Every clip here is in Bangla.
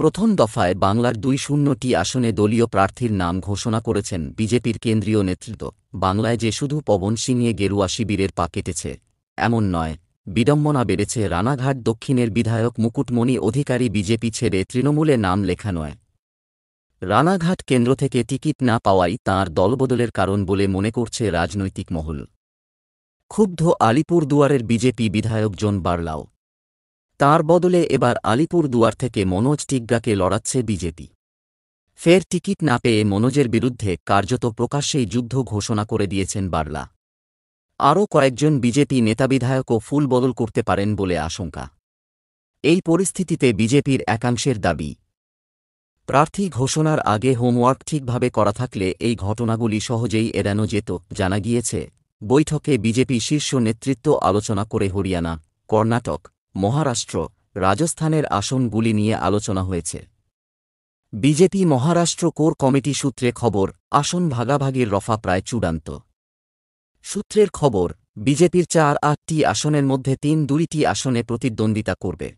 প্রথম দফায় বাংলার দুই শূন্যটি আসনে দলীয় প্রার্থীর নাম ঘোষণা করেছেন বিজেপির কেন্দ্রীয় নেতৃত্ব বাংলায় যে শুধু পবন সিংয়ে গেরুয়া শিবিরের পা কেটেছে এমন নয় বিড়ম্বনা বেড়েছে রানাঘাট দক্ষিণের বিধায়ক মুকুটমণি অধিকারী বিজেপি ছেড়ে তৃণমূলে নাম লেখা নয় রানাঘাট কেন্দ্র থেকে টিকিট না পাওয়াই তাঁর দলবদলের কারণ বলে মনে করছে রাজনৈতিক মহল ক্ষুব্ধ আলিপুরদুয়ারের বিজেপি বিধায়ক জন বার্লাও তার বদলে এবার আলিপুর দুয়ার থেকে মনোজ টিগ্রাকে লড়াচ্ছে বিজেপি ফের টিকিট না পেয়ে মনোজের বিরুদ্ধে কার্যত প্রকাশ্যেই যুদ্ধ ঘোষণা করে দিয়েছেন বার্লা আরও কয়েকজন বিজেপি নেতা বিধায়কও ফুল বদল করতে পারেন বলে আশঙ্কা এই পরিস্থিতিতে বিজেপির একাংশের দাবি প্রার্থী ঘোষণার আগে হোমওয়ার্ক ঠিকভাবে করা থাকলে এই ঘটনাগুলি সহজেই এড়ানো যেত জানা গিয়েছে বৈঠকে বিজেপি শীর্ষ নেতৃত্ব আলোচনা করে হরিয়ানা কর্ণাটক মহারাষ্ট্র রাজস্থানের আসনগুলি নিয়ে আলোচনা হয়েছে বিজেপি মহারাষ্ট্র কোর কমিটি সূত্রে খবর আসন ভাগাভাগির রফা প্রায় চূড়ান্ত সূত্রের খবর বিজেপির চার আটটি আসনের মধ্যে তিন দুইটি আসনে প্রতিদ্বন্দ্বিতা করবে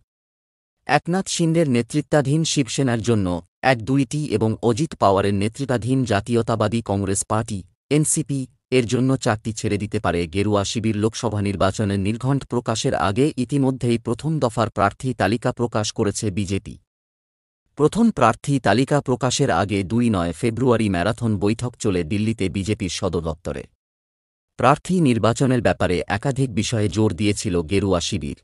একনাথ সিন্ডের নেতৃত্বাধীন শিবসেনার জন্য এক দুইটি এবং অজিত পাওয়ারের নেতৃত্বাধীন জাতীয়তাবাদী কংগ্রেস পার্টি এনসিপি এর জন্য চাকরি ছেড়ে দিতে পারে গেরুয়া শিবির লোকসভা নির্বাচনের নির্ঘণ্ট প্রকাশের আগে ইতিমধ্যেই প্রথম দফার প্রার্থী তালিকা প্রকাশ করেছে বিজেপি প্রথম প্রার্থী তালিকা প্রকাশের আগে দুই নয় ফেব্রুয়ারি ম্যারাথন বৈঠক চলে দিল্লিতে বিজেপির সদর দপ্তরে প্রার্থী নির্বাচনের ব্যাপারে একাধিক বিষয়ে জোর দিয়েছিল গেরুয়া শিবির